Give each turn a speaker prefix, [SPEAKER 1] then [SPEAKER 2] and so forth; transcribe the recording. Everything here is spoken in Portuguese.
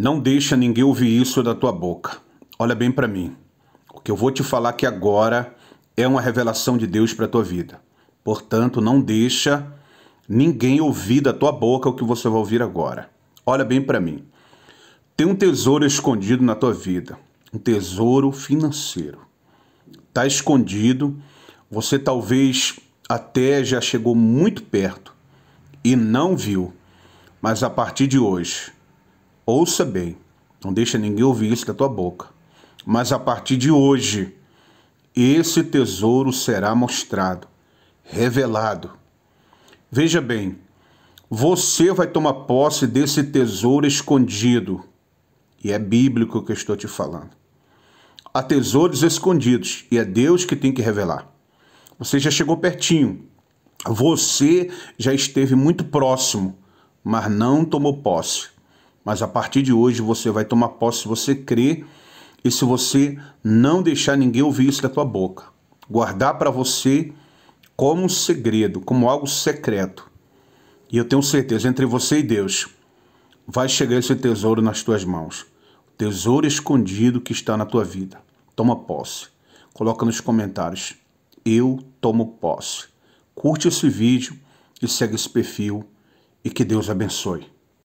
[SPEAKER 1] Não deixa ninguém ouvir isso da tua boca. Olha bem para mim. O que eu vou te falar que agora é uma revelação de Deus para tua vida. Portanto, não deixa ninguém ouvir da tua boca o que você vai ouvir agora. Olha bem para mim. Tem um tesouro escondido na tua vida, um tesouro financeiro. Tá escondido, você talvez até já chegou muito perto e não viu. Mas a partir de hoje, Ouça bem, não deixa ninguém ouvir isso da tua boca. Mas a partir de hoje, esse tesouro será mostrado, revelado. Veja bem, você vai tomar posse desse tesouro escondido. E é bíblico que eu estou te falando. Há tesouros escondidos e é Deus que tem que revelar. Você já chegou pertinho. Você já esteve muito próximo, mas não tomou posse. Mas a partir de hoje você vai tomar posse se você crer e se você não deixar ninguém ouvir isso da tua boca. Guardar para você como um segredo, como algo secreto. E eu tenho certeza, entre você e Deus, vai chegar esse tesouro nas tuas mãos. O tesouro escondido que está na tua vida. Toma posse. Coloca nos comentários. Eu tomo posse. Curte esse vídeo e segue esse perfil. E que Deus abençoe.